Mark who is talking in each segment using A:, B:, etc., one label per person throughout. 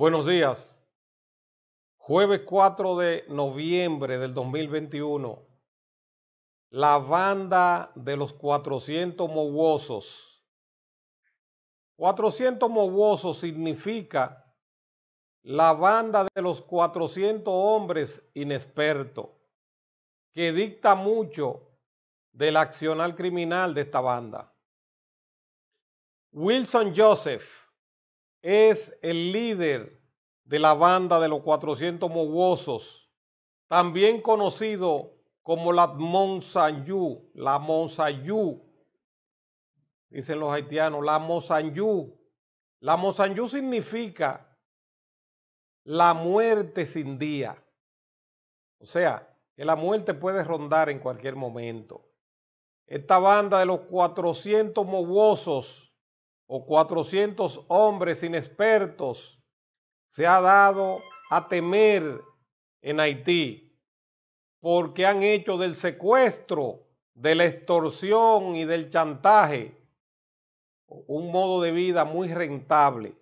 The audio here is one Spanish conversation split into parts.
A: Buenos días. Jueves 4 de noviembre del 2021. La banda de los 400 mogosos. 400 mogosos significa la banda de los 400 hombres inexpertos, que dicta mucho del accional criminal de esta banda. Wilson Joseph es el líder de la banda de los 400 mogosos, también conocido como la Monsanyu, la Monsanyu, dicen los haitianos, la Monsanyu. La Monsanyu significa la muerte sin día. O sea, que la muerte puede rondar en cualquier momento. Esta banda de los 400 mogosos o 400 hombres inexpertos se ha dado a temer en Haití porque han hecho del secuestro, de la extorsión y del chantaje un modo de vida muy rentable.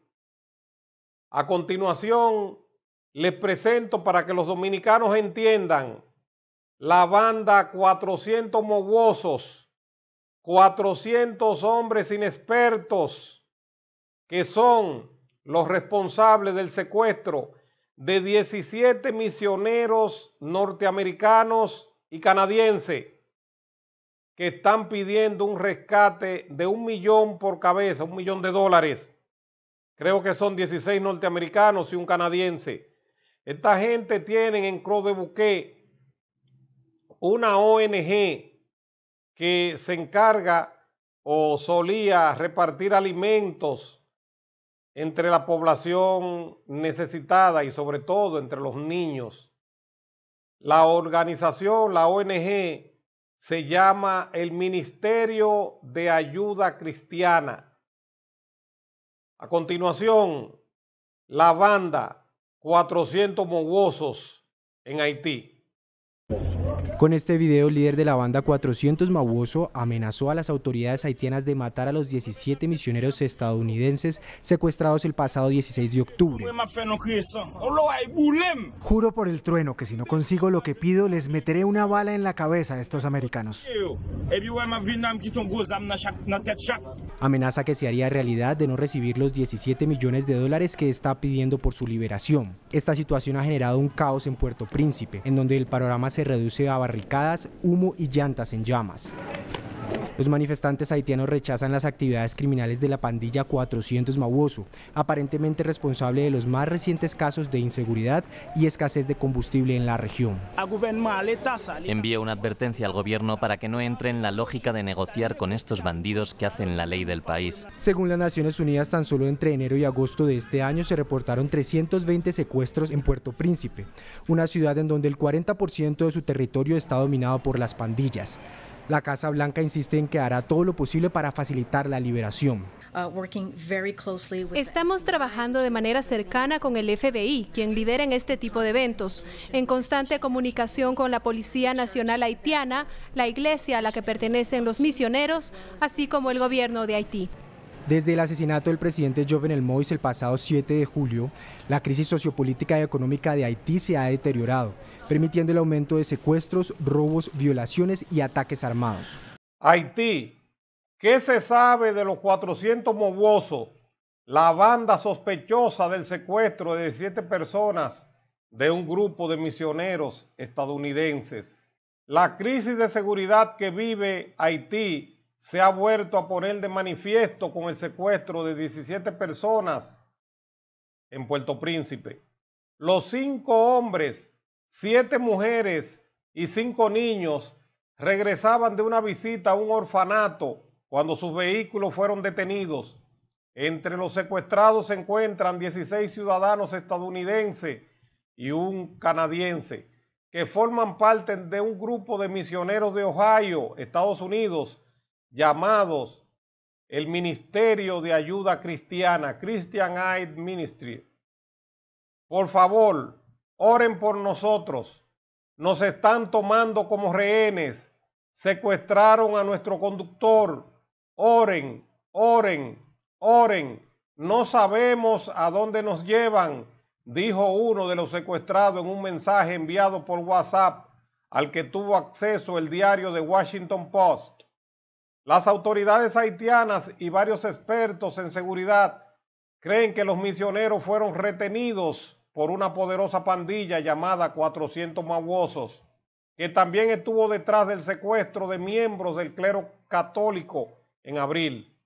A: A continuación, les presento para que los dominicanos entiendan la banda 400 mogosos 400 hombres inexpertos que son los responsables del secuestro de 17 misioneros norteamericanos y canadienses que están pidiendo un rescate de un millón por cabeza, un millón de dólares. Creo que son 16 norteamericanos y un canadiense. Esta gente tiene en Croix de Bouquet una ONG que se encarga o solía repartir alimentos entre la población necesitada y sobre todo entre los niños. La organización, la ONG, se llama el Ministerio de Ayuda Cristiana. A continuación, la banda 400 Mogosos en Haití.
B: Con este video, el líder de la banda 400 Mabuoso amenazó a las autoridades haitianas de matar a los 17 misioneros estadounidenses secuestrados el pasado 16 de octubre. Juro por el trueno que si no consigo lo que pido, les meteré una bala en la cabeza a estos americanos amenaza que se haría realidad de no recibir los 17 millones de dólares que está pidiendo por su liberación. Esta situación ha generado un caos en Puerto Príncipe, en donde el panorama se reduce a barricadas, humo y llantas en llamas. Los manifestantes haitianos rechazan las actividades criminales de la pandilla 400 mauoso aparentemente responsable de los más recientes casos de inseguridad y escasez de combustible en la región. Envía una advertencia al gobierno para que no entre en la lógica de negociar con estos bandidos que hacen la ley del país. Según las Naciones Unidas, tan solo entre enero y agosto de este año se reportaron 320 secuestros en Puerto Príncipe, una ciudad en donde el 40% de su territorio está dominado por las pandillas. La Casa Blanca insiste en que hará todo lo posible para facilitar la liberación. Uh, Estamos trabajando de manera cercana con el FBI, quien lidera en este tipo de eventos, en constante comunicación con la Policía Nacional Haitiana, la iglesia a la que pertenecen los misioneros, así como el gobierno de Haití. Desde el asesinato del presidente Jovenel Moïse el pasado 7 de julio, la crisis sociopolítica y económica de Haití se ha deteriorado, permitiendo el aumento de secuestros, robos, violaciones y ataques armados.
A: Haití, ¿qué se sabe de los 400 mobosos, la banda sospechosa del secuestro de 17 personas de un grupo de misioneros estadounidenses? La crisis de seguridad que vive Haití se ha vuelto a poner de manifiesto con el secuestro de 17 personas en Puerto Príncipe. Los cinco hombres, siete mujeres y cinco niños regresaban de una visita a un orfanato cuando sus vehículos fueron detenidos. Entre los secuestrados se encuentran 16 ciudadanos estadounidenses y un canadiense que forman parte de un grupo de misioneros de Ohio, Estados Unidos, llamados el Ministerio de Ayuda Cristiana, Christian Aid Ministry. Por favor, oren por nosotros. Nos están tomando como rehenes. Secuestraron a nuestro conductor. Oren, oren, oren. No sabemos a dónde nos llevan, dijo uno de los secuestrados en un mensaje enviado por WhatsApp al que tuvo acceso el diario The Washington Post. Las autoridades haitianas y varios expertos en seguridad creen que los misioneros fueron retenidos por una poderosa pandilla llamada 400 Maguosos, que también estuvo detrás del secuestro de miembros del clero católico en abril.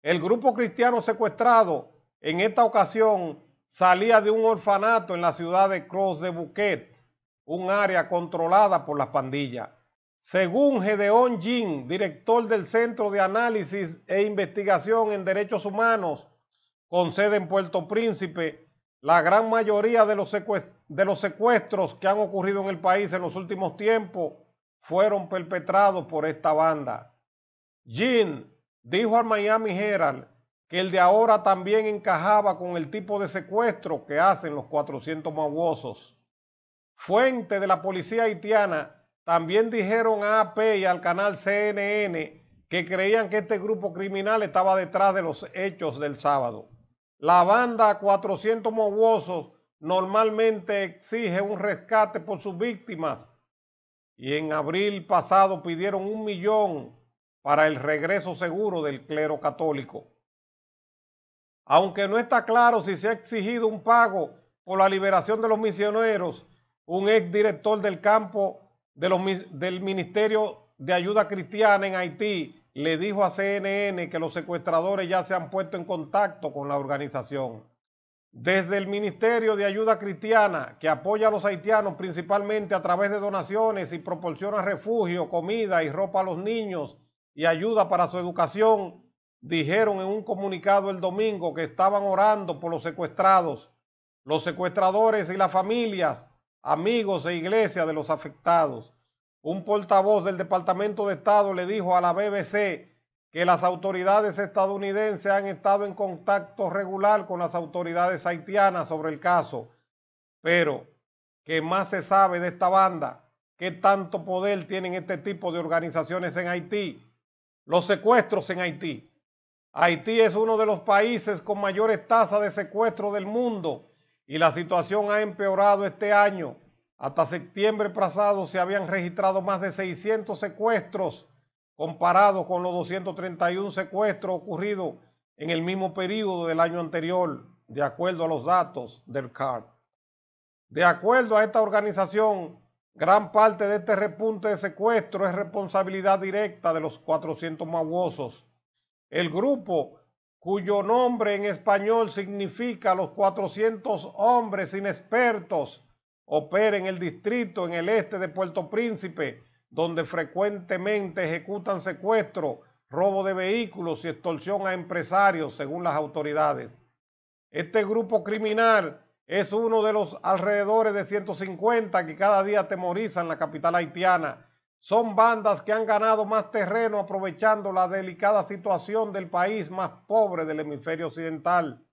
A: El grupo cristiano secuestrado en esta ocasión salía de un orfanato en la ciudad de Cross de Bouquet, un área controlada por las pandillas. Según Gedeón Jin, director del Centro de Análisis e Investigación en Derechos Humanos, con sede en Puerto Príncipe, la gran mayoría de los, secuestros que han ocurrido en el país en los últimos tiempos fueron perpetrados por esta banda. Jin dijo al Miami Herald que el de ahora también encajaba con el tipo de secuestro que hacen los 400 maguosos. Fuente de la policía haitiana también dijeron a AP y al canal CNN que creían que este grupo criminal estaba detrás de los hechos del sábado. La banda 400 Mogosos normalmente exige un rescate por sus víctimas y en abril pasado pidieron un millón para el regreso seguro del clero católico. Aunque no está claro si se ha exigido un pago por la liberación de los misioneros, un exdirector del campo del Ministerio de Ayuda Cristiana en Haití le dijo a CNN que los secuestradores ya se han puesto en contacto con la organización. Desde el Ministerio de Ayuda Cristiana, que apoya a los haitianos principalmente a través de donaciones y proporciona refugio, comida y ropa a los niños y ayuda para su educación, dijeron en un comunicado el domingo que estaban orando por los secuestrados. Los secuestradores y las familias amigos e iglesias de los afectados. Un portavoz del Departamento de Estado le dijo a la BBC que las autoridades estadounidenses han estado en contacto regular con las autoridades haitianas sobre el caso, pero ¿qué más se sabe de esta banda? ¿Qué tanto poder tienen este tipo de organizaciones en Haití? Los secuestros en Haití. Haití es uno de los países con mayores tasas de secuestro del mundo y la situación ha empeorado este año. Hasta septiembre pasado se habían registrado más de 600 secuestros comparado con los 231 secuestros ocurridos en el mismo periodo del año anterior, de acuerdo a los datos del CAR. De acuerdo a esta organización, gran parte de este repunte de secuestros es responsabilidad directa de los 400 maguosos. El grupo cuyo nombre en español significa los 400 hombres inexpertos, opera en el distrito en el este de Puerto Príncipe, donde frecuentemente ejecutan secuestro, robo de vehículos y extorsión a empresarios, según las autoridades. Este grupo criminal es uno de los alrededores de 150 que cada día atemorizan la capital haitiana son bandas que han ganado más terreno aprovechando la delicada situación del país más pobre del hemisferio occidental,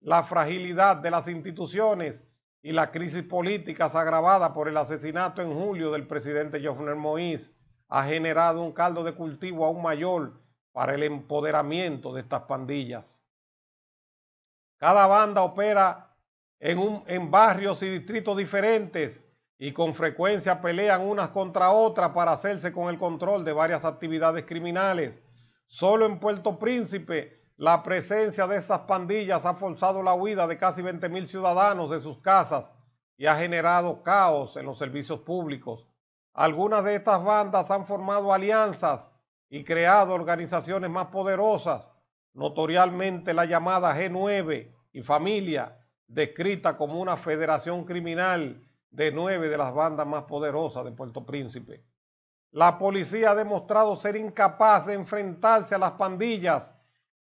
A: la fragilidad de las instituciones y la crisis política agravada por el asesinato en julio del presidente Jovenel Moïse ha generado un caldo de cultivo aún mayor para el empoderamiento de estas pandillas. Cada banda opera en barrios y distritos diferentes y con frecuencia pelean unas contra otras para hacerse con el control de varias actividades criminales. Solo en Puerto Príncipe, la presencia de estas pandillas ha forzado la huida de casi 20.000 ciudadanos de sus casas y ha generado caos en los servicios públicos. Algunas de estas bandas han formado alianzas y creado organizaciones más poderosas, notoriamente la llamada G9 y familia, descrita como una federación criminal de nueve de las bandas más poderosas de Puerto Príncipe. La policía ha demostrado ser incapaz de enfrentarse a las pandillas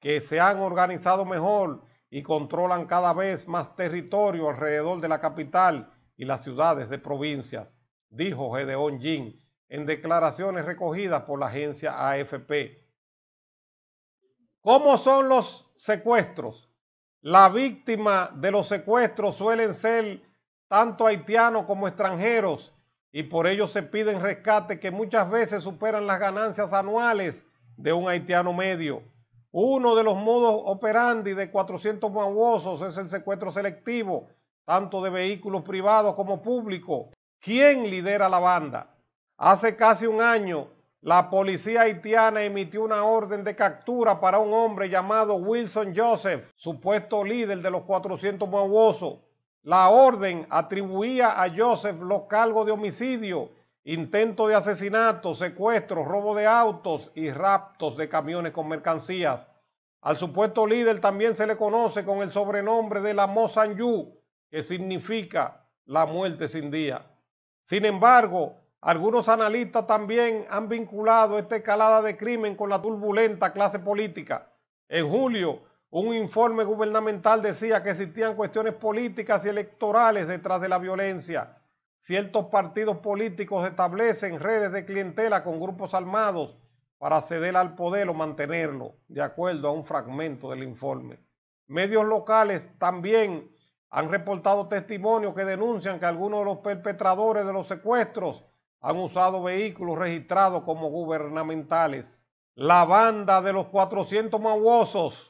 A: que se han organizado mejor y controlan cada vez más territorio alrededor de la capital y las ciudades de provincias, dijo Gedeón Jin en declaraciones recogidas por la agencia AFP. ¿Cómo son los secuestros? La víctima de los secuestros suelen ser tanto haitianos como extranjeros, y por ello se piden rescates que muchas veces superan las ganancias anuales de un haitiano medio. Uno de los modos operandi de 400 mahuosos es el secuestro selectivo, tanto de vehículos privados como públicos. ¿Quién lidera la banda? Hace casi un año, la policía haitiana emitió una orden de captura para un hombre llamado Wilson Joseph, supuesto líder de los 400 mahuosos. La orden atribuía a Joseph los cargos de homicidio, intento de asesinato, secuestro, robo de autos y raptos de camiones con mercancías. Al supuesto líder también se le conoce con el sobrenombre de la Mozanyu, que significa la muerte sin día. Sin embargo, algunos analistas también han vinculado esta escalada de crimen con la turbulenta clase política. En julio, un informe gubernamental decía que existían cuestiones políticas y electorales detrás de la violencia. Ciertos partidos políticos establecen redes de clientela con grupos armados para ceder al poder o mantenerlo, de acuerdo a un fragmento del informe. Medios locales también han reportado testimonios que denuncian que algunos de los perpetradores de los secuestros han usado vehículos registrados como gubernamentales. La banda de los 400 mahuosos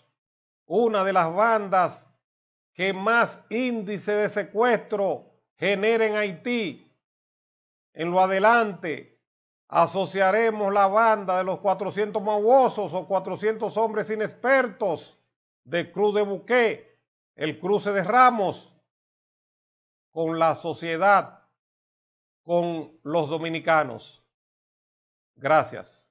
A: una de las bandas que más índice de secuestro genera en Haití. En lo adelante, asociaremos la banda de los 400 mauosos o 400 hombres inexpertos de Cruz de Buqué, el cruce de Ramos, con la sociedad, con los dominicanos. Gracias.